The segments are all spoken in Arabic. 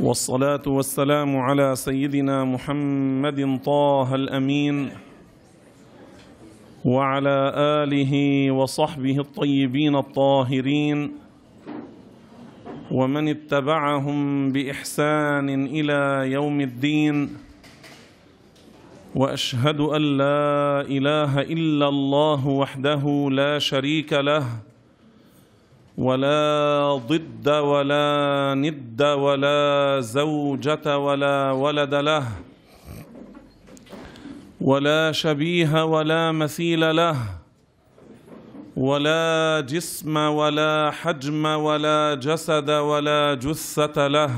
والصلاة والسلام على سيدنا محمد طه الأمين وعلى آله وصحبه الطيبين الطاهرين ومن اتبعهم بإحسان إلى يوم الدين وأشهد أن لا إله إلا الله وحده لا شريك له ولا ضد ولا ند ولا زوجة ولا ولد له ولا شبيه ولا مثيل له ولا جسم ولا حجم ولا جسد ولا جثة له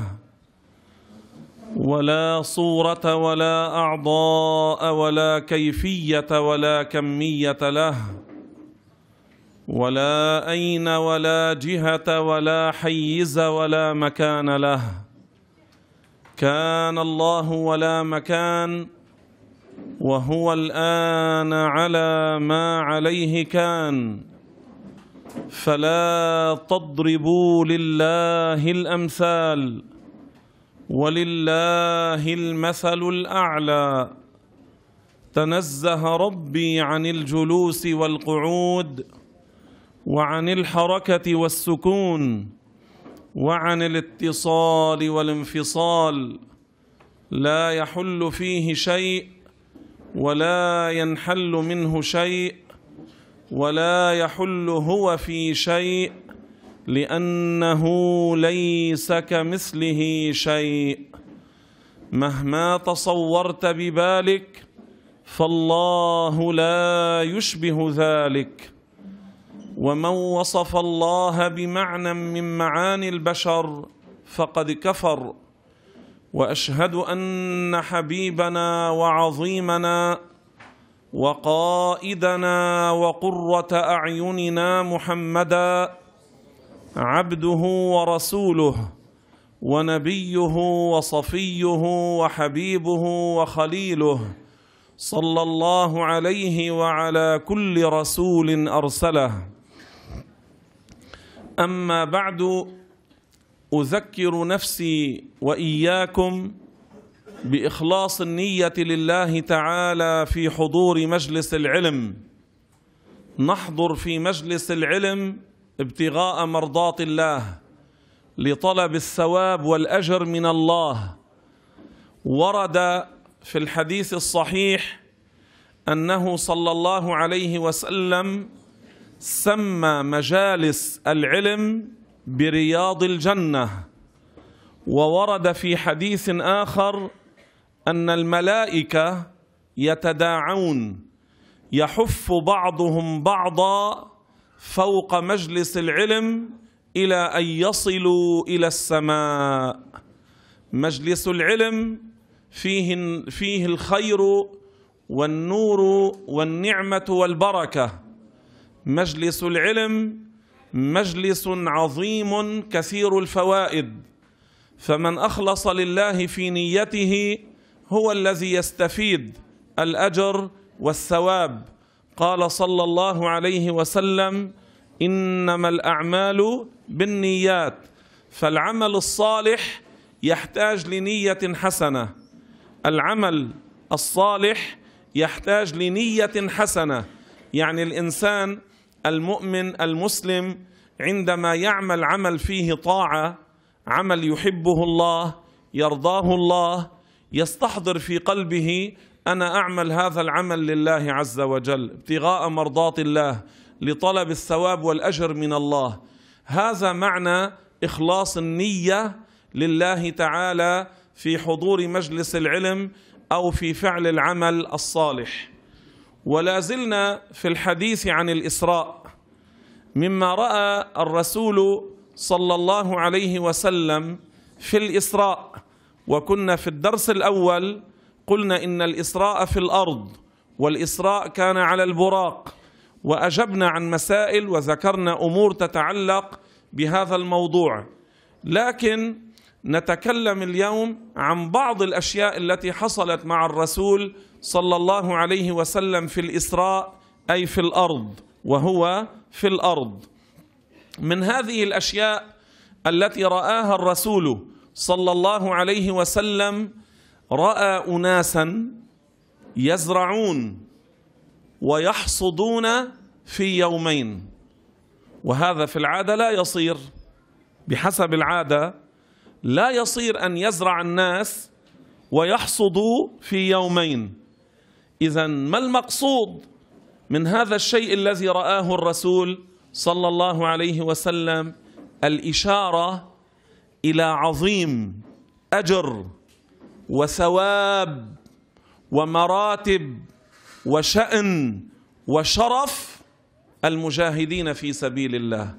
ولا صورة ولا أعضاء ولا كيفية ولا كمية له ولا أين ولا جهة ولا حيز ولا مكان له كان الله ولا مكان وهو الآن على ما عليه كان فلا تضربوا لله الأمثال ولله المثل الأعلى تنزه ربي عن الجلوس والقعود وعن الحركه والسكون وعن الاتصال والانفصال لا يحل فيه شيء ولا ينحل منه شيء ولا يحل هو في شيء لانه ليس كمثله شيء مهما تصورت ببالك فالله لا يشبه ذلك ومن وصف الله بمعنى من معاني البشر فقد كفر واشهد ان حبيبنا وعظيمنا وقائدنا وقره اعيننا محمدا عبده ورسوله ونبيه وصفيه وحبيبه وخليله صلى الله عليه وعلى كل رسول ارسله أما بعد أذكر نفسي وإياكم بإخلاص النية لله تعالى في حضور مجلس العلم نحضر في مجلس العلم ابتغاء مرضات الله لطلب الثواب والأجر من الله ورد في الحديث الصحيح أنه صلى الله عليه وسلم سمى مجالس العلم برياض الجنة وورد في حديث آخر أن الملائكة يتداعون يحف بعضهم بعضا فوق مجلس العلم إلى أن يصلوا إلى السماء مجلس العلم فيه, فيه الخير والنور والنعمة والبركة مجلس العلم مجلس عظيم كثير الفوائد فمن اخلص لله في نيته هو الذي يستفيد الاجر والثواب قال صلى الله عليه وسلم انما الاعمال بالنيات فالعمل الصالح يحتاج لنيه حسنه العمل الصالح يحتاج لنيه حسنه يعني الانسان المؤمن المسلم عندما يعمل عمل فيه طاعه عمل يحبه الله يرضاه الله يستحضر في قلبه انا اعمل هذا العمل لله عز وجل ابتغاء مرضات الله لطلب الثواب والاجر من الله هذا معنى اخلاص النيه لله تعالى في حضور مجلس العلم او في فعل العمل الصالح ولا زلنا في الحديث عن الإسراء مما رأى الرسول صلى الله عليه وسلم في الإسراء وكنا في الدرس الأول قلنا إن الإسراء في الأرض والإسراء كان على البراق وأجبنا عن مسائل وذكرنا أمور تتعلق بهذا الموضوع لكن نتكلم اليوم عن بعض الأشياء التي حصلت مع الرسول صلى الله عليه وسلم في الإسراء أي في الأرض وهو في الأرض من هذه الأشياء التي رآها الرسول صلى الله عليه وسلم رأى أناسا يزرعون ويحصدون في يومين وهذا في العادة لا يصير بحسب العادة لا يصير أن يزرع الناس ويحصدوا في يومين إذا ما المقصود من هذا الشيء الذي رآه الرسول صلى الله عليه وسلم الإشارة إلى عظيم أجر وثواب ومراتب وشأن وشرف المجاهدين في سبيل الله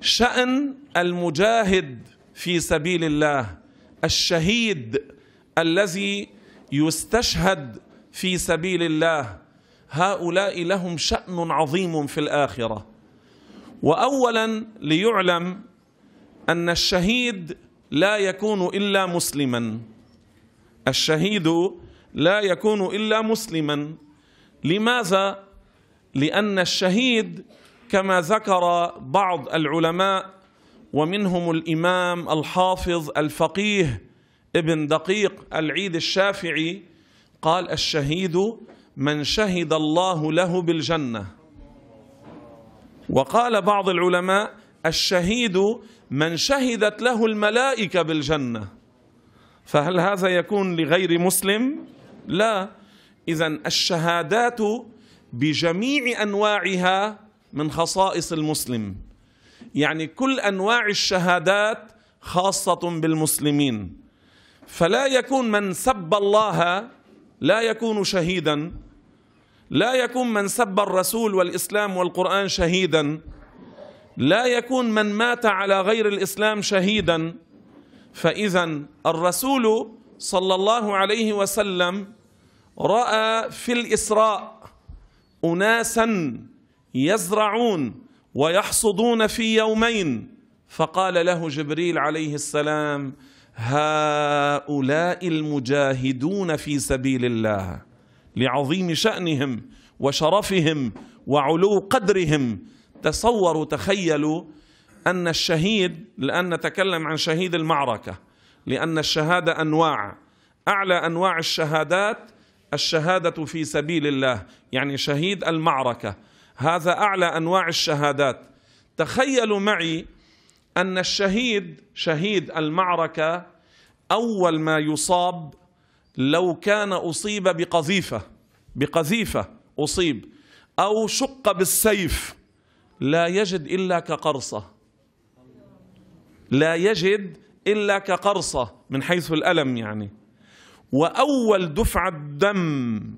شأن المجاهد في سبيل الله الشهيد الذي يستشهد في سبيل الله هؤلاء لهم شأن عظيم في الآخرة وأولا ليعلم أن الشهيد لا يكون إلا مسلما الشهيد لا يكون إلا مسلما لماذا؟ لأن الشهيد كما ذكر بعض العلماء ومنهم الإمام الحافظ الفقيه ابن دقيق العيد الشافعي قال الشهيد من شهد الله له بالجنة وقال بعض العلماء الشهيد من شهدت له الملائكة بالجنة فهل هذا يكون لغير مسلم؟ لا إذا الشهادات بجميع أنواعها من خصائص المسلم يعني كل أنواع الشهادات خاصة بالمسلمين فلا يكون من سب الله لا يكون شهيدا لا يكون من سب الرسول والإسلام والقرآن شهيدا لا يكون من مات على غير الإسلام شهيدا فإذا الرسول صلى الله عليه وسلم رأى في الإسراء أناسا يزرعون ويحصدون في يومين فقال له جبريل عليه السلام هؤلاء المجاهدون في سبيل الله لعظيم شأنهم وشرفهم وعلو قدرهم تصوروا تخيلوا أن الشهيد لأن نتكلم عن شهيد المعركة لأن الشهادة أنواع أعلى أنواع الشهادات الشهادة في سبيل الله يعني شهيد المعركة هذا أعلى أنواع الشهادات تخيلوا معي أن الشهيد شهيد المعركة أول ما يصاب لو كان أصيب بقذيفة بقذيفة أصيب أو شق بالسيف لا يجد إلا كقرصة لا يجد إلا كقرصة من حيث الألم يعني وأول دفعة دم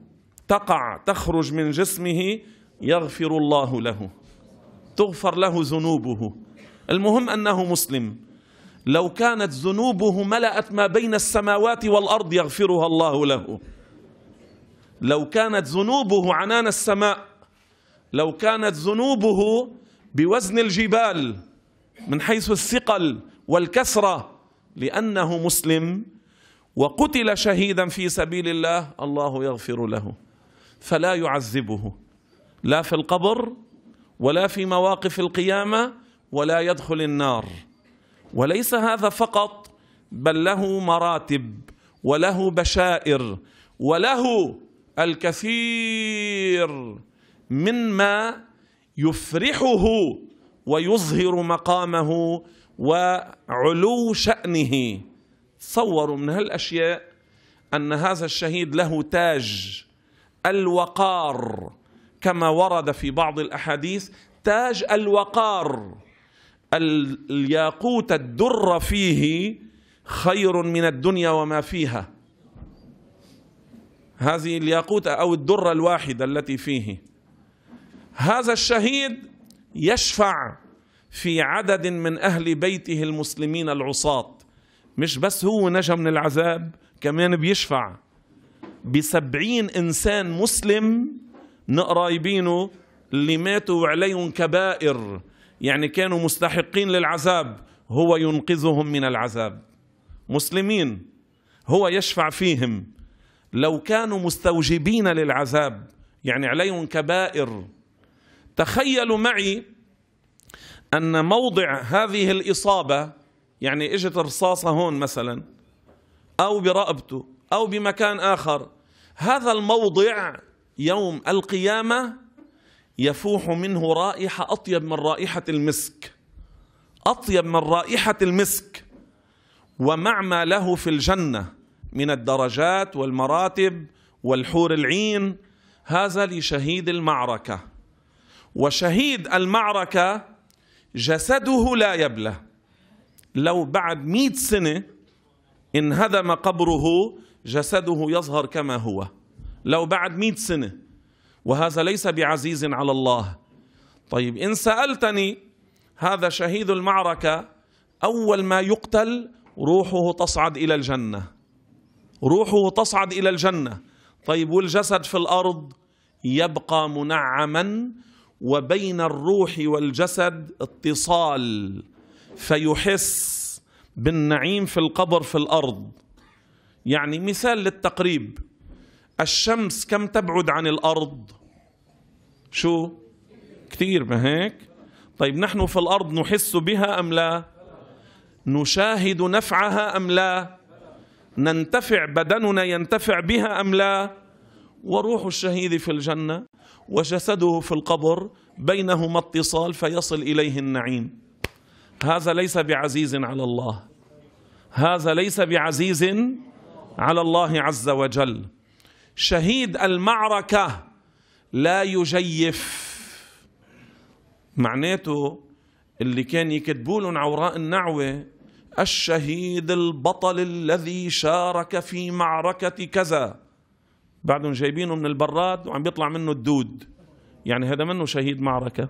تقع تخرج من جسمه يغفر الله له تغفر له ذنوبه المهم أنه مسلم لو كانت ذنوبه ملأت ما بين السماوات والأرض يغفرها الله له لو كانت ذنوبه عنان السماء لو كانت ذنوبه بوزن الجبال من حيث الثقل والكسرة لأنه مسلم وقتل شهيدا في سبيل الله الله يغفر له فلا يعذبه لا في القبر ولا في مواقف القيامة ولا يدخل النار وليس هذا فقط بل له مراتب وله بشائر وله الكثير مما يفرحه ويظهر مقامه وعلو شأنه تصوروا من هالأشياء أن هذا الشهيد له تاج الوقار كما ورد في بعض الأحاديث تاج الوقار الياقوت الدر فيه خير من الدنيا وما فيها هذه الياقوت أو الدرة الواحدة التي فيه هذا الشهيد يشفع في عدد من أهل بيته المسلمين العصاة مش بس هو نجا من العذاب كمان بيشفع بسبعين إنسان مسلم قرايبينه اللي ماتوا عليهم كبائر يعني كانوا مستحقين للعذاب هو ينقذهم من العذاب مسلمين هو يشفع فيهم لو كانوا مستوجبين للعذاب يعني عليهم كبائر تخيلوا معي أن موضع هذه الإصابة يعني إجت رصاصة هون مثلا أو برقبته أو بمكان آخر هذا الموضع يوم القيامة يفوح منه رائحة أطيب من رائحة المسك أطيب من رائحة المسك ومع ما له في الجنة من الدرجات والمراتب والحور العين هذا لشهيد المعركة وشهيد المعركة جسده لا يبلى لو بعد مئة سنة انهدم قبره جسده يظهر كما هو لو بعد مئة سنة وهذا ليس بعزيز على الله طيب إن سألتني هذا شهيد المعركة أول ما يقتل روحه تصعد إلى الجنة روحه تصعد إلى الجنة طيب والجسد في الأرض يبقى منعما وبين الروح والجسد اتصال فيحس بالنعيم في القبر في الأرض يعني مثال للتقريب الشمس كم تبعد عن الأرض شو كثير ما هيك طيب نحن في الأرض نحس بها أم لا نشاهد نفعها أم لا ننتفع بدننا ينتفع بها أم لا وروح الشهيد في الجنة وجسده في القبر بينهما اتصال فيصل إليه النعيم هذا ليس بعزيز على الله هذا ليس بعزيز على الله عز وجل شهيد المعركة لا يجيف معناته اللي كان يكتبوا لهم عوراء النعوة الشهيد البطل الذي شارك في معركة كذا بعدهم جايبينه من البراد وعم بيطلع منه الدود يعني هذا منه شهيد معركة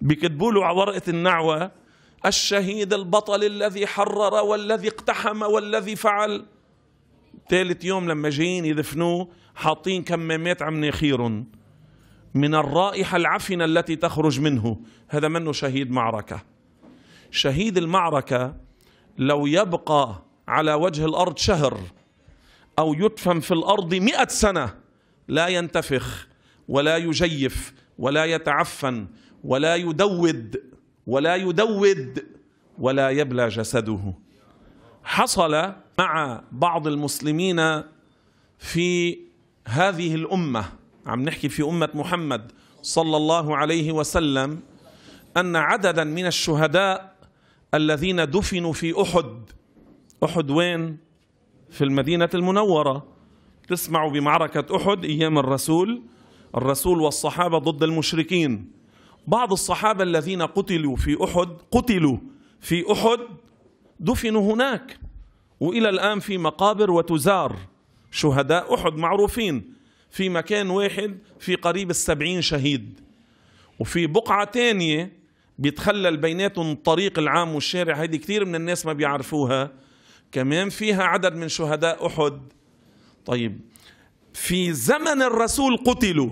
بيكتبوا له على ورقة النعوة الشهيد البطل الذي حرر والذي اقتحم والذي فعل ثالث يوم لما جايين يدفنوه حاطين كمامات عم ناخيرهم من الرائحة العفنة التي تخرج منه هذا منه شهيد معركة شهيد المعركة لو يبقى على وجه الأرض شهر أو يدفن في الأرض مئة سنة لا ينتفخ ولا يجيف ولا يتعفن ولا يدود ولا يدود ولا يبلى جسده حصل مع بعض المسلمين في هذه الامه عم نحكي في امه محمد صلى الله عليه وسلم ان عددا من الشهداء الذين دفنوا في احد احد وين في المدينه المنوره تسمعوا بمعركه احد ايام الرسول الرسول والصحابه ضد المشركين بعض الصحابه الذين قتلوا في احد قتلوا في احد دفنوا هناك وإلى الآن في مقابر وتزار شهداء أحد معروفين في مكان واحد في قريب السبعين شهيد وفي بقعة تانية بيتخلل بيناتهم الطريق العام والشارع هيدي كثير من الناس ما بيعرفوها كمان فيها عدد من شهداء أحد طيب في زمن الرسول قتلوا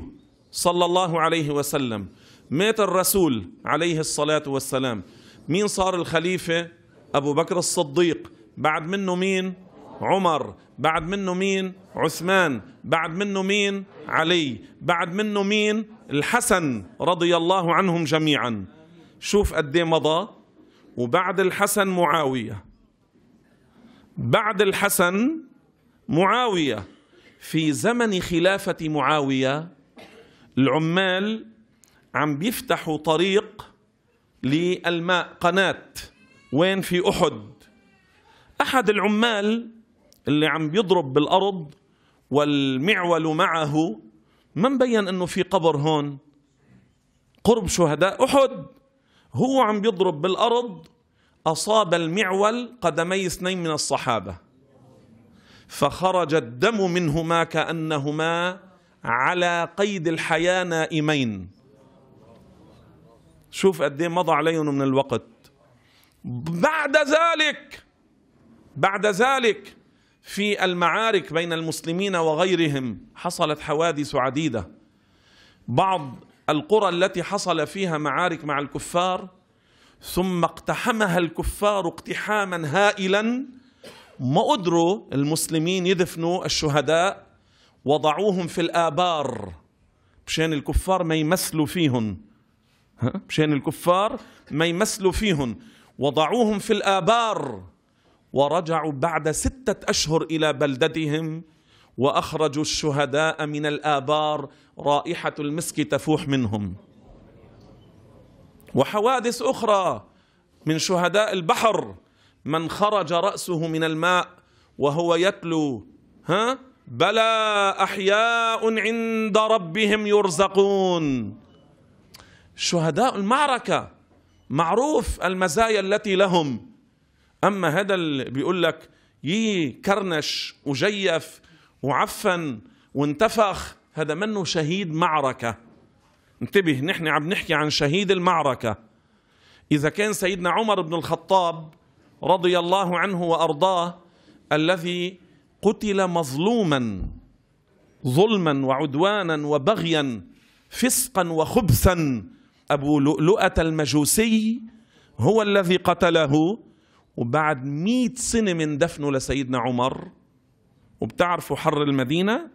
صلى الله عليه وسلم مات الرسول عليه الصلاة والسلام مين صار الخليفة أبو بكر الصديق بعد منه مين عمر بعد منه مين عثمان بعد منه مين علي بعد منه مين الحسن رضي الله عنهم جميعا شوف قد إيه مضى وبعد الحسن معاويه بعد الحسن معاويه في زمن خلافه معاويه العمال عم بيفتحوا طريق للماء قناه وين في احد أحد العمال اللي عم بيضرب بالأرض والمعول معه ما مبين أنه في قبر هون قرب شهداء أحد هو عم بيضرب بالأرض أصاب المعول قدمي اثنين من الصحابة فخرج الدم منهما كأنهما على قيد الحياة نائمين شوف قد إيه مضى عليهم من الوقت بعد ذلك بعد ذلك في المعارك بين المسلمين وغيرهم حصلت حوادث عديده بعض القرى التي حصل فيها معارك مع الكفار ثم اقتحمها الكفار اقتحاما هائلا ما قدروا المسلمين يدفنوا الشهداء وضعوهم في الآبار مشان الكفار ما يمثلوا فيهم مشان الكفار ما يمثلوا فيهم وضعوهم في الآبار ورجعوا بعد ستة أشهر إلى بلدتهم وأخرجوا الشهداء من الآبار رائحة المسك تفوح منهم وحوادث أخرى من شهداء البحر من خرج رأسه من الماء وهو يتلو ها بلى أحياء عند ربهم يرزقون شهداء المعركة معروف المزايا التي لهم اما هذا اللي بيقول لك يي كرنش وجيف وعفن وانتفخ هذا منه شهيد معركة انتبه نحن عم نحكي عن شهيد المعركة إذا كان سيدنا عمر بن الخطاب رضي الله عنه وأرضاه الذي قتل مظلوما ظلما وعدوانا وبغيا فسقا وخبثا أبو لؤلؤة المجوسي هو الذي قتله وبعد مئة سنة من دفنه لسيدنا عمر وبتعرفوا حر المدينة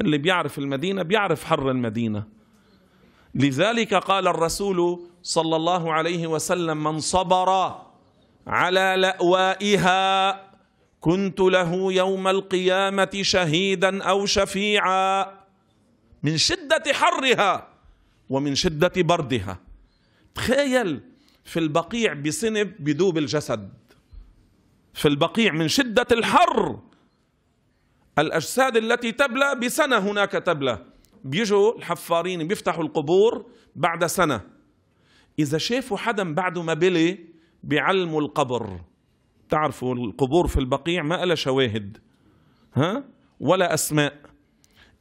اللي بيعرف المدينة بيعرف حر المدينة لذلك قال الرسول صلى الله عليه وسلم من صبر على لأوائها كنت له يوم القيامة شهيدا أو شفيعا من شدة حرها ومن شدة بردها تخيل في البقيع بسنب بدوب الجسد في البقيع من شدة الحر الأجساد التي تبلى بسنة هناك تبلى بيجوا الحفارين بيفتحوا القبور بعد سنة إذا شافوا حدا بعده ما بلي بيعلموا القبر تعرفوا القبور في البقيع ما لها شواهد ها ولا أسماء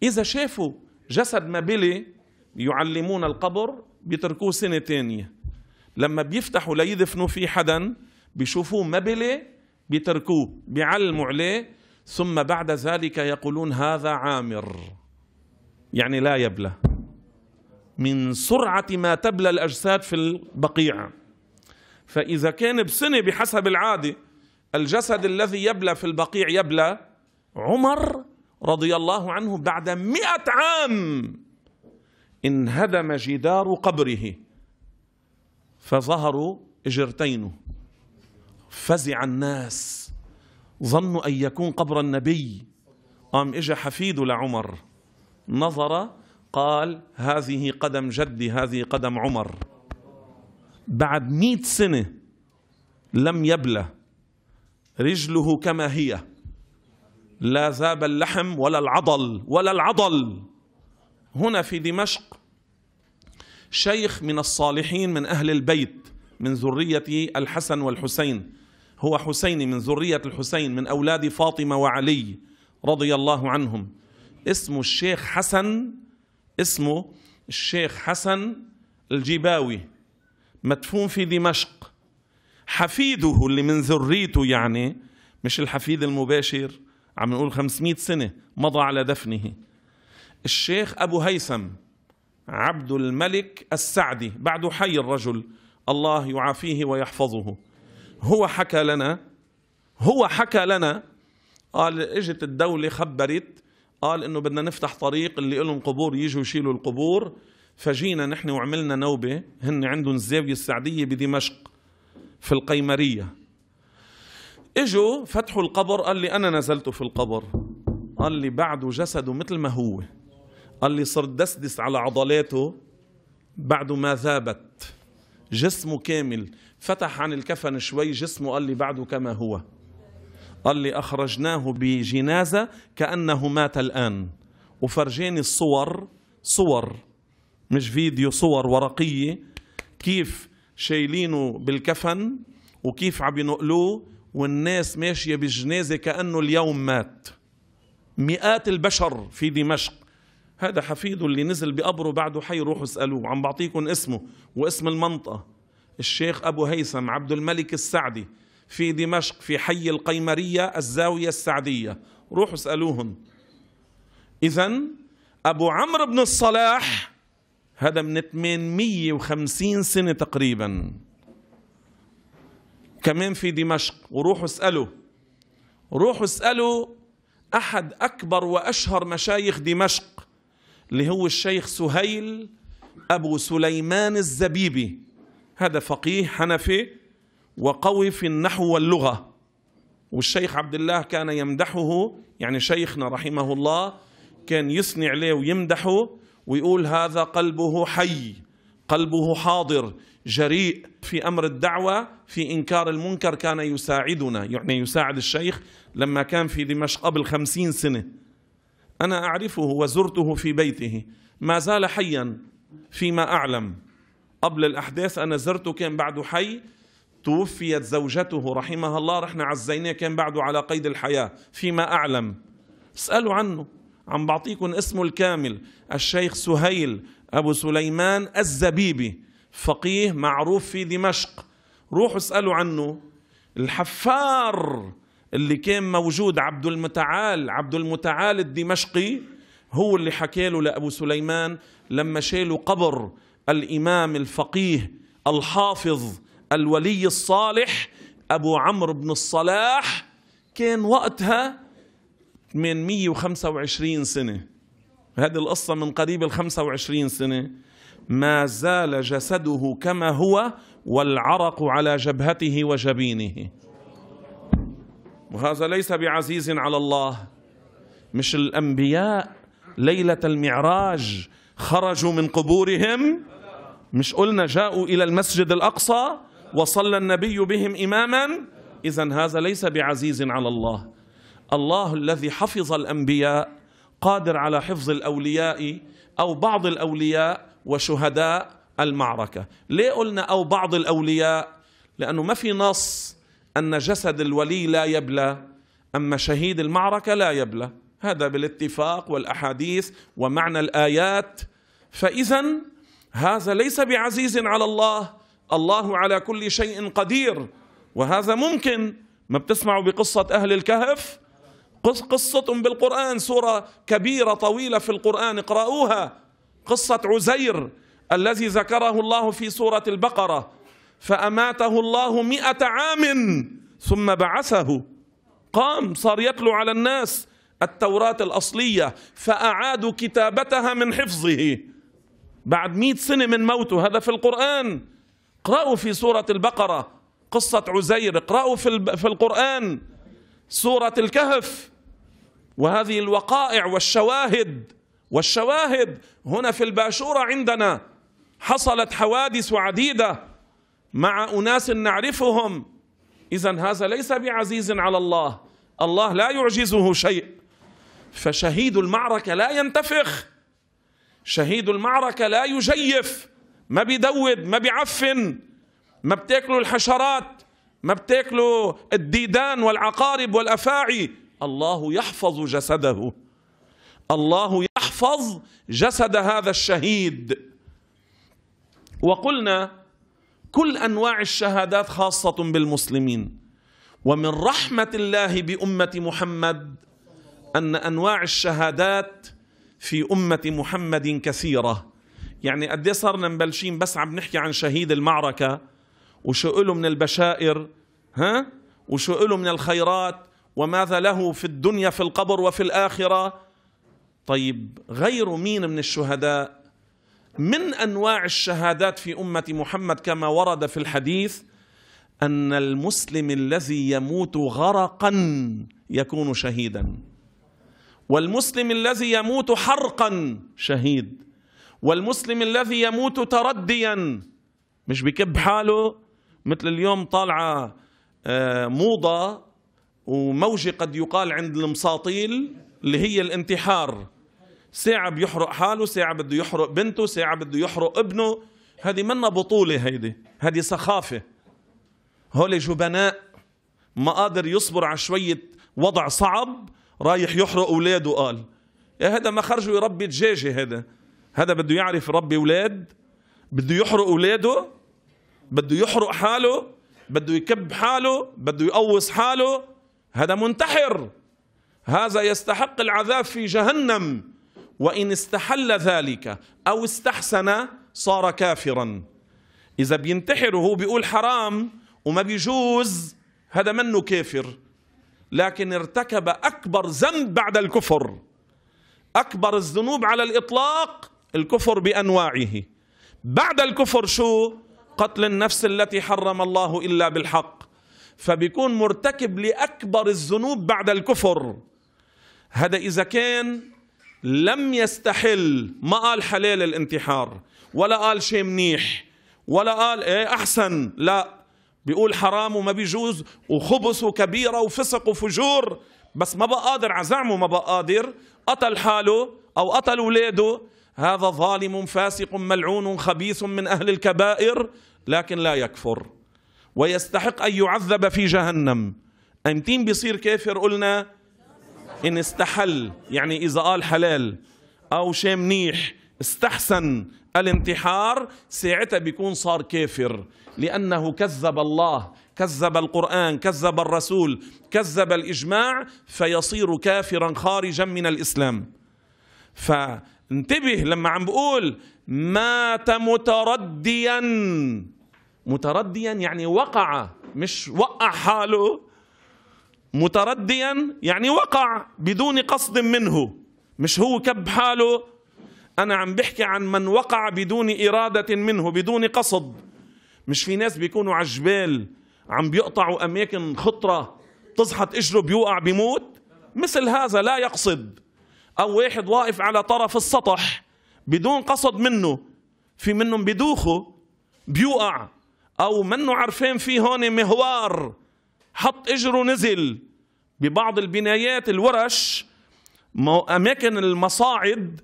إذا شافوا جسد ما بلي يعلمون القبر بيتركوه سنة تانية لما بيفتحوا ليدفنوا فيه حدا بيشوفوه بلي بيتركوه بيعلموا عليه ثم بعد ذلك يقولون هذا عامر يعني لا يبلى من سرعة ما تبلى الأجساد في البقيع فإذا كان بسنة بحسب العادة الجسد الذي يبلى في البقيع يبلى عمر رضي الله عنه بعد مئة عام انهدم جدار قبره فظهروا اجرتينه فزع الناس ظنوا أن يكون قبر النبي قام إجا حفيده لعمر نظر قال هذه قدم جدي هذه قدم عمر بعد مئة سنة لم يبلى رجله كما هي لا ذاب اللحم ولا العضل ولا العضل هنا في دمشق شيخ من الصالحين من أهل البيت من ذرية الحسن والحسين هو حسيني من ذرية الحسين من أولاد فاطمة وعلي رضي الله عنهم اسمه الشيخ حسن اسمه الشيخ حسن الجباوي مدفون في دمشق حفيده اللي من ذريته يعني مش الحفيد المباشر عم نقول 500 سنة مضى على دفنه الشيخ أبو هيثم عبد الملك السعدي بعده حي الرجل الله يعافيه ويحفظه هو حكى لنا هو حكى لنا قال اجت الدولة خبرت قال انه بدنا نفتح طريق اللي لهم قبور يجوا يشيلوا القبور فجينا نحن وعملنا نوبة هن عندهم الزاوية السعدية بدمشق في القيمرية اجوا فتحوا القبر قال لي انا نزلت في القبر قال لي بعده جسده مثل ما هو قال لي صرت دسدس على عضلاته بعد ما ذابت جسمه كامل فتح عن الكفن شوي جسمه قال لي بعده كما هو قال لي أخرجناه بجنازة كأنه مات الآن وفرجاني الصور صور مش فيديو صور ورقية كيف شايلينه بالكفن وكيف عم ينقلوه والناس ماشية بالجنازة كأنه اليوم مات مئات البشر في دمشق هذا حفيده اللي نزل بقبره بعده حي روحوا اسألوه عم بعطيكم اسمه واسم المنطقة الشيخ أبو هيثم عبد الملك السعدي في دمشق في حي القيمرية الزاوية السعدية روحوا اسألوهم إذا أبو عمرو بن الصلاح هذا من 850 سنة تقريبا كمان في دمشق وروحوا اسألوا روحوا اسألوا أحد أكبر وأشهر مشايخ دمشق اللي هو الشيخ سهيل أبو سليمان الزبيبي هذا فقيه حنفي وقوي في النحو واللغة والشيخ عبد الله كان يمدحه يعني شيخنا رحمه الله كان يثني عليه ويمدحه ويقول هذا قلبه حي قلبه حاضر جريء في امر الدعوه في انكار المنكر كان يساعدنا يعني يساعد الشيخ لما كان في دمشق قبل خمسين سنه أنا أعرفه وزرته في بيته ما زال حيا فيما أعلم قبل الأحداث أنا زرته كان بعده حي توفيت زوجته رحمها الله رحنا عزيناه كان بعده على قيد الحياة فيما أعلم اسألوا عنه عم بعطيكم اسمه الكامل الشيخ سهيل أبو سليمان الزبيبي فقيه معروف في دمشق روحوا اسألوا عنه الحفار اللي كان موجود عبد المتعال عبد المتعال الدمشقي هو اللي حكى له لأبو سليمان لما شالوا قبر الإمام الفقيه الحافظ الولي الصالح أبو عمرو بن الصلاح كان وقتها 825 سنة هذه القصة من قريب ال 25 سنة ما زال جسده كما هو والعرق على جبهته وجبينه وهذا ليس بعزيز على الله مش الأنبياء ليلة المعراج خرجوا من قبورهم مش قلنا جاءوا إلى المسجد الأقصى وصلى النبي بهم إماما إذا هذا ليس بعزيز على الله الله الذي حفظ الأنبياء قادر على حفظ الأولياء أو بعض الأولياء وشهداء المعركة ليه قلنا أو بعض الأولياء لأنه ما في نص أن جسد الولي لا يبلى أما شهيد المعركة لا يبلى هذا بالاتفاق والأحاديث ومعنى الآيات فإذا هذا ليس بعزيز على الله الله على كل شيء قدير وهذا ممكن ما بتسمعوا بقصة أهل الكهف قصة بالقرآن سورة كبيرة طويلة في القرآن اقرأوها قصة عزير الذي ذكره الله في سورة البقرة فأماته الله مئة عام ثم بعثه قام صار يتلو على الناس التوراة الأصلية فأعادوا كتابتها من حفظه بعد مئة سنة من موته هذا في القرآن اقرأوا في سورة البقرة قصة عزير اقرأوا في, في القرآن سورة الكهف وهذه الوقائع والشواهد والشواهد هنا في الباشورة عندنا حصلت حوادث عديدة مع أناس نعرفهم إذا هذا ليس بعزيز على الله الله لا يعجزه شيء فشهيد المعركة لا ينتفخ شهيد المعركة لا يجيف ما بيدود ما بيعفن ما بتاكلوا الحشرات ما بتاكلوا الديدان والعقارب والأفاعي الله يحفظ جسده الله يحفظ جسد هذا الشهيد وقلنا كل انواع الشهادات خاصه بالمسلمين ومن رحمه الله بامه محمد ان انواع الشهادات في امه محمد كثيره يعني قد إيه صرنا مبلشين بس عم نحكي عن شهيد المعركه وشو له من البشائر ها وشو له من الخيرات وماذا له في الدنيا في القبر وفي الاخره طيب غير مين من الشهداء من انواع الشهادات في امه محمد كما ورد في الحديث ان المسلم الذي يموت غرقا يكون شهيدا والمسلم الذي يموت حرقا شهيد والمسلم الذي يموت ترديا مش بكب حاله مثل اليوم طالعه آه، موضه وموجه قد يقال عند المساطيل اللي هي الانتحار ساعة بيحرق حاله ساعة بده يحرق بنته ساعة بده يحرق ابنه هذه منا بطولة هيدي هذه سخافة هول جبناء ما قادر يصبر على شوية وضع صعب رايح يحرق اولاده قال يا إيه هذا ما خرجوا يربي دجاجة هذا هذا بده يعرف يربي اولاد بده يحرق اولاده بده يحرق حاله بده يكب حاله بده يقوص حاله هذا منتحر هذا يستحق العذاب في جهنم وإن استحل ذلك أو استحسن صار كافرا إذا بينتحر وهو بيقول حرام وما بيجوز هذا منه كافر لكن ارتكب أكبر ذنب بعد الكفر أكبر الذنوب على الإطلاق الكفر بأنواعه بعد الكفر شو قتل النفس التي حرم الله إلا بالحق فبيكون مرتكب لأكبر الذنوب بعد الكفر هذا إذا كان لم يستحل ما قال حلال الانتحار ولا قال شيء منيح ولا قال ايه احسن لا بيقول حرام وما بيجوز وخبث وكبيره وفسق وفجور بس ما بقى قادر على زعمه ما بقى قادر قتل حاله او قتل اولاده هذا ظالم فاسق ملعون خبيث من اهل الكبائر لكن لا يكفر ويستحق ان يعذب في جهنم امتين بيصير كافر قلنا إن استحل يعني إذا قال حلال أو شيء منيح استحسن الانتحار ساعتها بيكون صار كافر لأنه كذب الله كذب القرآن كذب الرسول كذب الإجماع فيصير كافرا خارجا من الإسلام فانتبه لما عم بقول مات مترديا مترديا يعني وقع مش وقع حاله مترديا يعني وقع بدون قصد منه مش هو كب حاله انا عم بحكي عن من وقع بدون اراده منه بدون قصد مش في ناس بيكونوا على الجبال عم بيقطعوا اماكن خطره تزحط اجره بيوقع بيموت مثل هذا لا يقصد او واحد واقف على طرف السطح بدون قصد منه في منهم بدوخه بيوقع او منه عارفين في هون مهوار حط اجره نزل ببعض البنايات الورش اماكن المصاعد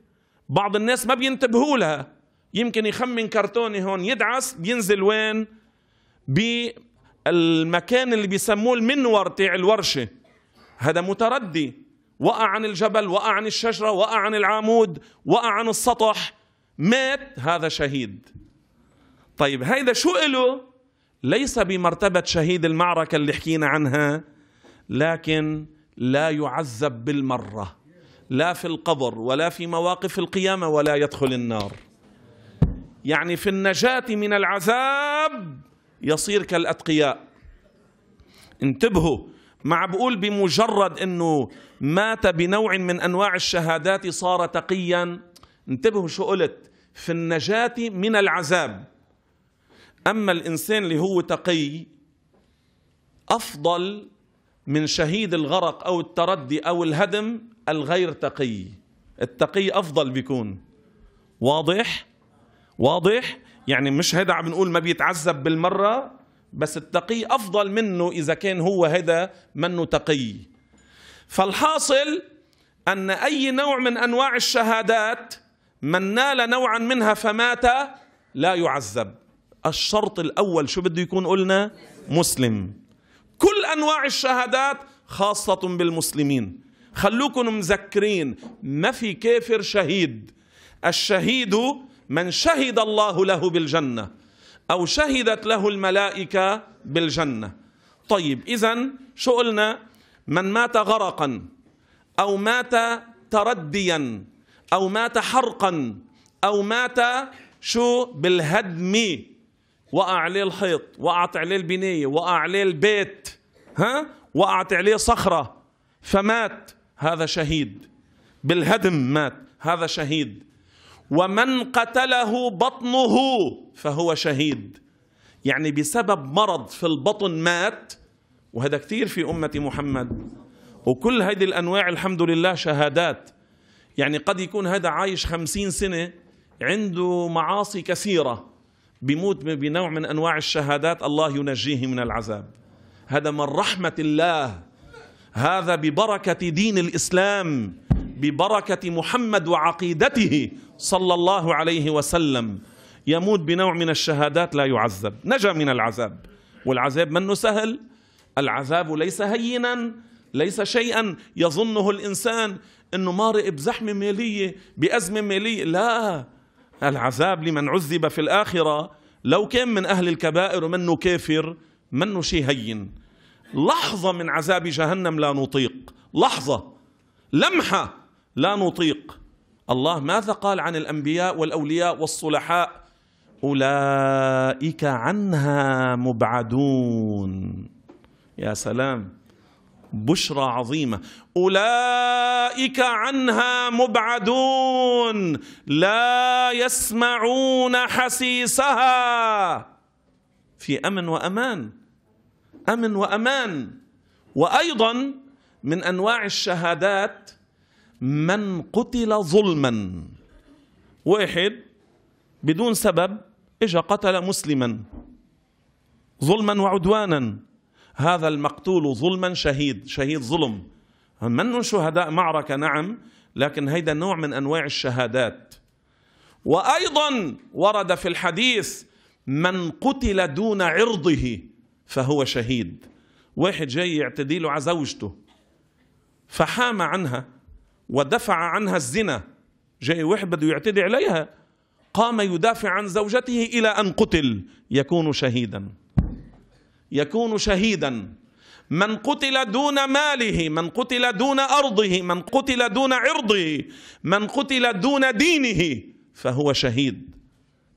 بعض الناس ما بينتبهوا لها يمكن يخمن كرتوني هون يدعس بينزل وين بالمكان اللي بيسموه المنور تاع الورشه هذا متردي وقع عن الجبل وقع عن الشجره وقع عن العمود وقع عن السطح مات هذا شهيد طيب هيدا شو له ليس بمرتبة شهيد المعركة اللي حكينا عنها لكن لا يعذب بالمرة لا في القبر ولا في مواقف القيامة ولا يدخل النار يعني في النجاة من العذاب يصير كالأتقياء انتبهوا مع بقول بمجرد أنه مات بنوع من أنواع الشهادات صار تقيا انتبهوا شو قلت في النجاة من العذاب أما الإنسان اللي هو تقي أفضل من شهيد الغرق أو التردي أو الهدم الغير تقي التقي أفضل بيكون واضح واضح يعني مش هيدا عم نقول ما بيتعذب بالمرة بس التقي أفضل منه إذا كان هو هذا منه تقي فالحاصل أن أي نوع من أنواع الشهادات من نال نوعا منها فمات لا يعذب الشرط الأول شو بده يكون قلنا مسلم كل أنواع الشهادات خاصة بالمسلمين خلوكم مذكرين ما في كافر شهيد الشهيد من شهد الله له بالجنة أو شهدت له الملائكة بالجنة طيب إذا شو قلنا من مات غرقا أو مات ترديا أو مات حرقا أو مات شو بالهدم وقع عليه الحيط وقعت عليه البنية وقع عليه البيت ها وقعت عليه صخرة فمات هذا شهيد بالهدم مات هذا شهيد ومن قتله بطنه فهو شهيد يعني بسبب مرض في البطن مات وهذا كثير في أمة محمد وكل هذه الأنواع الحمد لله شهادات يعني قد يكون هذا عايش خمسين سنة عنده معاصي كثيرة بيموت بنوع من انواع الشهادات الله ينجيه من العذاب هذا من رحمه الله هذا ببركه دين الاسلام ببركه محمد وعقيدته صلى الله عليه وسلم يموت بنوع من الشهادات لا يعذب نجا من العذاب والعذاب منه سهل العذاب ليس هينا ليس شيئا يظنه الانسان انه مارق بزحمه ماليه بازمه ماليه لا العذاب لمن عذب في الآخرة لو كان من أهل الكبائر ومنه كافر منه شيء هين لحظة من عذاب جهنم لا نطيق لحظة لمحة لا نطيق الله ماذا قال عن الأنبياء والأولياء والصلحاء أولئك عنها مبعدون يا سلام بشرى عظيمة أولئك عنها مبعدون لا يسمعون حسيسها في أمن وأمان أمن وأمان وأيضا من أنواع الشهادات من قتل ظلما واحد بدون سبب إجا قتل مسلما ظلما وعدوانا هذا المقتول ظلما شهيد شهيد ظلم من شهداء معركة نعم لكن هيدا نوع من أنواع الشهادات وأيضا ورد في الحديث من قتل دون عرضه فهو شهيد واحد جاي يعتدي له على زوجته فحام عنها ودفع عنها الزنا جاي واحد بده يعتدي عليها قام يدافع عن زوجته إلى أن قتل يكون شهيداً يكون شهيدا من قتل دون ماله من قتل دون أرضه من قتل دون عرضه من قتل دون دينه فهو شهيد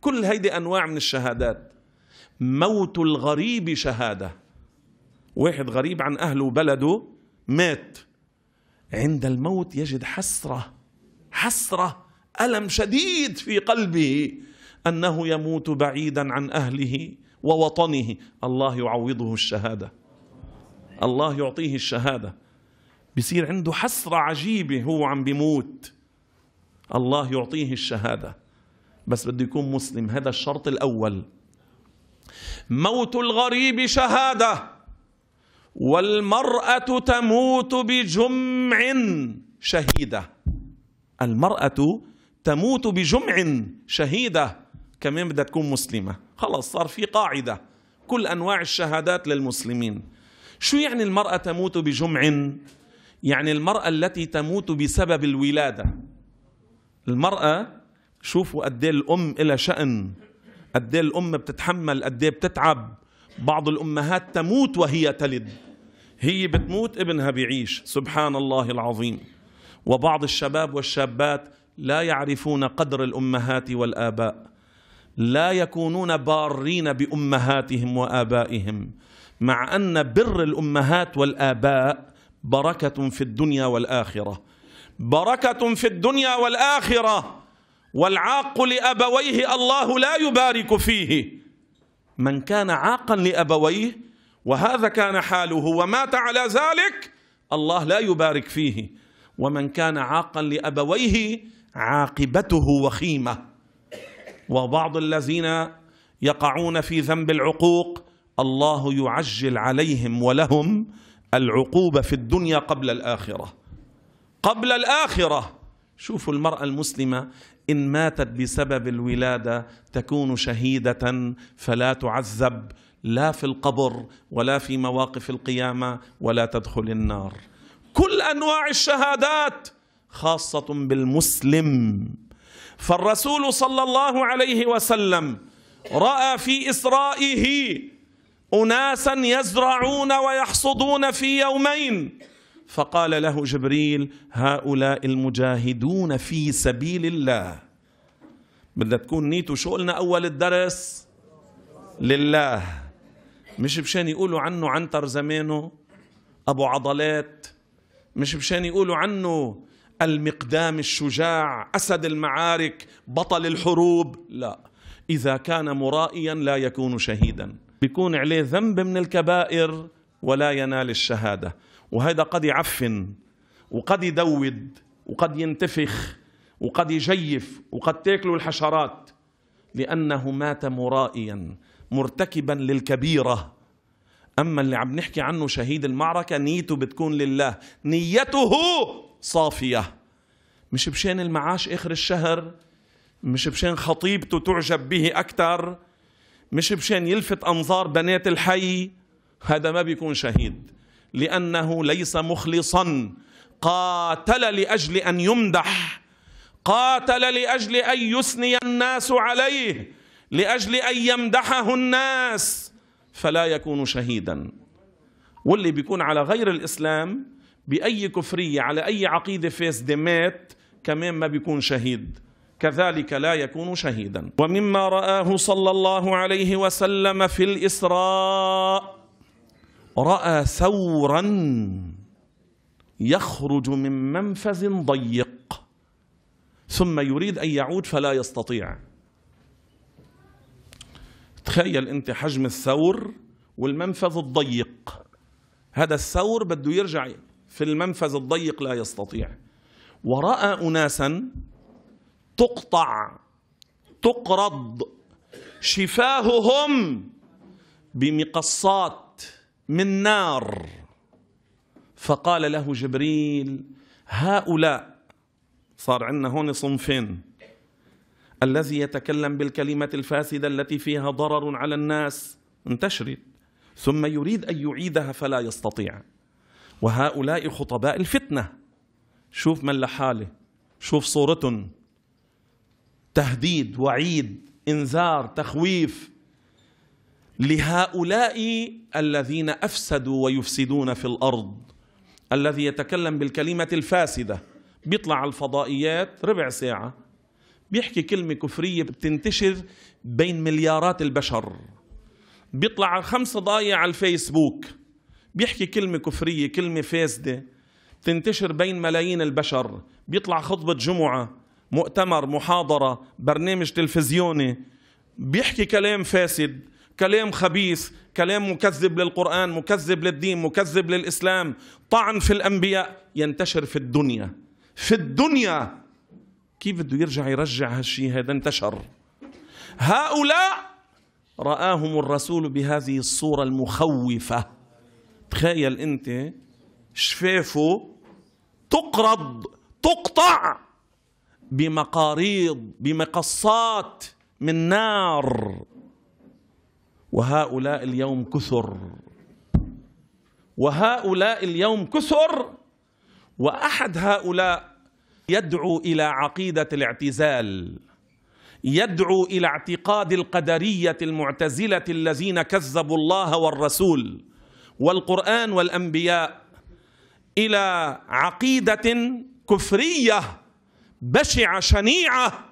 كل هيدي أنواع من الشهادات موت الغريب شهادة واحد غريب عن أهله وبلده مات عند الموت يجد حسرة حسرة ألم شديد في قلبه أنه يموت بعيدا عن أهله ووطنه الله يعوضه الشهاده الله يعطيه الشهاده بصير عنده حسره عجيبه هو عم بموت الله يعطيه الشهاده بس بده يكون مسلم هذا الشرط الاول موت الغريب شهاده والمراه تموت بجمع شهيده المراه تموت بجمع شهيده كمان بدها تكون مسلمه خلص صار في قاعدة كل أنواع الشهادات للمسلمين شو يعني المرأة تموت بجمع يعني المرأة التي تموت بسبب الولادة المرأة شوفوا قد إيه الأم إلى شأن قد إيه الأم بتتحمل قد إيه بتتعب بعض الأمهات تموت وهي تلد هي بتموت ابنها بيعيش سبحان الله العظيم وبعض الشباب والشابات لا يعرفون قدر الأمهات والآباء لا يكونون بارين بأمهاتهم وآبائهم مع أن بر الأمهات والآباء بركة في الدنيا والآخرة بركة في الدنيا والآخرة والعاق لأبويه الله لا يبارك فيه من كان عاقا لأبويه وهذا كان حاله ومات على ذلك الله لا يبارك فيه ومن كان عاقا لأبويه عاقبته وخيمه وبعض الذين يقعون في ذنب العقوق الله يعجل عليهم ولهم العقوبة في الدنيا قبل الآخرة قبل الآخرة شوفوا المرأة المسلمة إن ماتت بسبب الولادة تكون شهيدة فلا تعذب لا في القبر ولا في مواقف القيامة ولا تدخل النار كل أنواع الشهادات خاصة بالمسلم فالرسول صلى الله عليه وسلم رأى في إسرائه أناسا يزرعون ويحصدون في يومين فقال له جبريل هؤلاء المجاهدون في سبيل الله بدها تكون نيته شو قلنا أول الدرس لله مش بشان يقولوا عنه عنتر زمانه أبو عضلات مش بشان يقولوا عنه المقدام الشجاع اسد المعارك بطل الحروب لا اذا كان مرائيا لا يكون شهيدا بيكون عليه ذنب من الكبائر ولا ينال الشهاده وهذا قد يعفن وقد يدود وقد ينتفخ وقد يجيف وقد تاكله الحشرات لانه مات مرائيا مرتكبا للكبيره اما اللي عم نحكي عنه شهيد المعركه نيته بتكون لله نيته صافية مش بشان المعاش آخر الشهر مش بشان خطيبته تعجب به أكثر مش بشان يلفت أنظار بنات الحي هذا ما بيكون شهيد لأنه ليس مخلصا قاتل لأجل أن يمدح قاتل لأجل أن يثني الناس عليه لأجل أن يمدحه الناس فلا يكون شهيدا واللي بيكون على غير الإسلام بأي كفرية على أي عقيدة فاسدة مات كمان ما بيكون شهيد كذلك لا يكون شهيدا ومما رآه صلى الله عليه وسلم في الإسراء رأى ثورا يخرج من منفذ ضيق ثم يريد أن يعود فلا يستطيع تخيل أنت حجم الثور والمنفذ الضيق هذا الثور بده يرجع في المنفذ الضيق لا يستطيع ورأى أناسا تقطع تقرض شفاههم بمقصات من نار فقال له جبريل هؤلاء صار عندنا هون صنفين الذي يتكلم بالكلمة الفاسدة التي فيها ضرر على الناس انتشرت ثم يريد أن يعيدها فلا يستطيع وهؤلاء خطباء الفتنة شوف من لحاله شوف صورتهم تهديد وعيد انذار تخويف لهؤلاء الذين افسدوا ويفسدون في الارض الذي يتكلم بالكلمه الفاسده بيطلع على الفضائيات ربع ساعه بيحكي كلمه كفريه بتنتشر بين مليارات البشر بيطلع خمس ضايع على الفيسبوك بيحكي كلمة كفرية كلمة فاسدة تنتشر بين ملايين البشر بيطلع خطبة جمعة مؤتمر محاضرة برنامج تلفزيوني بيحكي كلام فاسد كلام خبيث كلام مكذب للقرآن مكذب للدين مكذب للإسلام طعن في الأنبياء ينتشر في الدنيا في الدنيا كيف بده يرجع يرجع هالشيء هذا انتشر هؤلاء رآهم الرسول بهذه الصورة المخوفة تخيل انت شفافه تقرض تقطع بمقاريض بمقصات من نار وهؤلاء اليوم كثر وهؤلاء اليوم كثر واحد هؤلاء يدعو الى عقيده الاعتزال يدعو الى اعتقاد القدريه المعتزله الذين كذبوا الله والرسول والقرآن والأنبياء إلى عقيدة كفرية بشعة شنيعة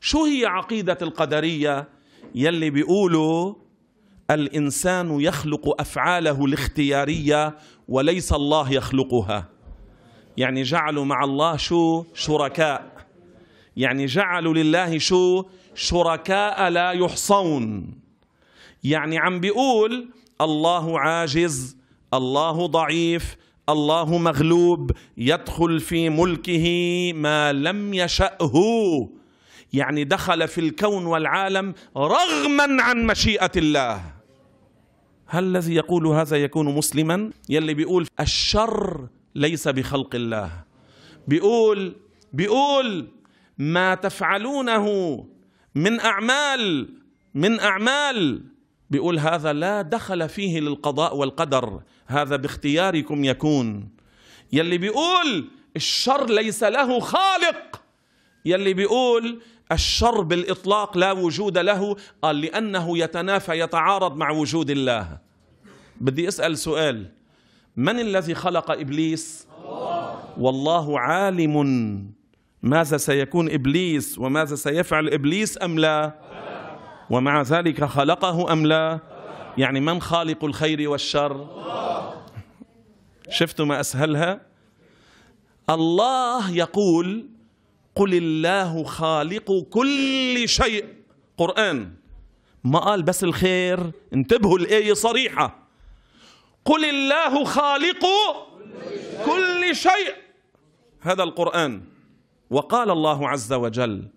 شو هي عقيدة القدرية يلي بيقولوا الإنسان يخلق أفعاله الاختيارية وليس الله يخلقها يعني جعلوا مع الله شو شركاء يعني جعلوا لله شو شركاء لا يحصون يعني عم بيقول الله عاجز الله ضعيف الله مغلوب يدخل في ملكه ما لم يشأه يعني دخل في الكون والعالم رغما عن مشيئة الله هل الذي يقول هذا يكون مسلما يلي بيقول الشر ليس بخلق الله بيقول بيقول ما تفعلونه من أعمال من أعمال بيقول هذا لا دخل فيه للقضاء والقدر هذا باختياركم يكون يلي بيقول الشر ليس له خالق يلي بيقول الشر بالإطلاق لا وجود له قال لأنه يتنافى يتعارض مع وجود الله بدي أسأل سؤال من الذي خلق إبليس والله عالم ماذا سيكون إبليس وماذا سيفعل إبليس أم لا ومع ذلك خلقه أم لا يعني من خالق الخير والشر شفتوا ما أسهلها الله يقول قل الله خالق كل شيء قرآن ما قال بس الخير انتبهوا الآية صريحة قل الله خالق كل شيء هذا القرآن وقال الله عز وجل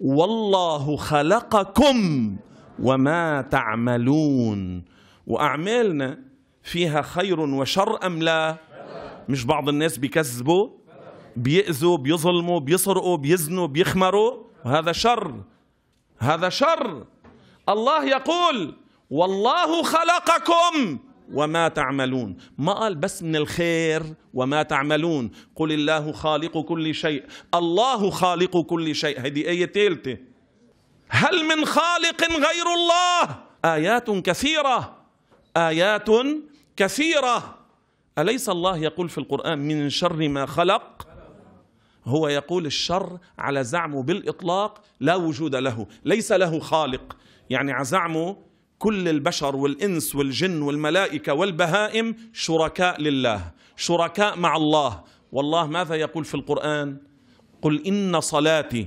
والله خلقكم وما تعملون وأعمالنا فيها خير وشر أم لا مش بعض الناس بيكذبوا بيأذوا بيظلموا بيسرقوا بيزنوا بيخمروا وهذا شر هذا شر الله يقول والله خلقكم وما تعملون ما قال بس من الخير وما تعملون قل الله خالق كل شيء الله خالق كل شيء هذه آية ثالثة هل من خالق غير الله آيات كثيرة آيات كثيرة أليس الله يقول في القرآن من شر ما خلق هو يقول الشر على زعمه بالإطلاق لا وجود له ليس له خالق يعني على زعمه كل البشر والإنس والجن والملائكة والبهائم شركاء لله شركاء مع الله والله ماذا يقول في القرآن قل إن صلاتي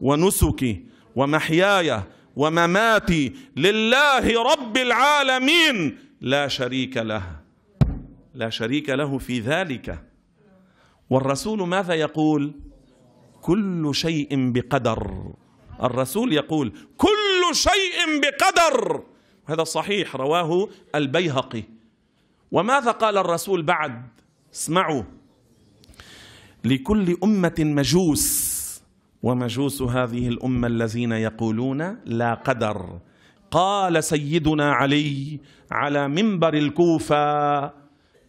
ونسكي ومحياي ومماتي لله رب العالمين لا شريك له لا شريك له في ذلك والرسول ماذا يقول كل شيء بقدر الرسول يقول كل شيء بقدر هذا صحيح رواه البيهقي وماذا قال الرسول بعد اسمعوا لكل أمة مجوس ومجوس هذه الأمة الذين يقولون لا قدر قال سيدنا علي على منبر الكوفة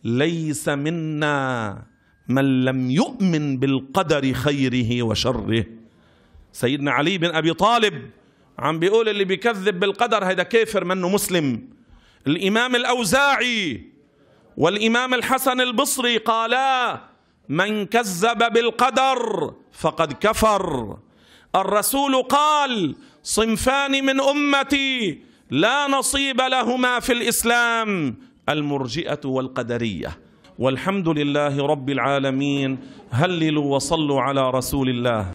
ليس منا من لم يؤمن بالقدر خيره وشره سيدنا علي بن أبي طالب عم بيقول اللي بيكذب بالقدر هيدا كافر منه مسلم الإمام الأوزاعي والإمام الحسن البصري قالا من كذب بالقدر فقد كفر الرسول قال صنفان من أمتي لا نصيب لهما في الإسلام المرجئة والقدرية والحمد لله رب العالمين هللوا وصلوا على رسول الله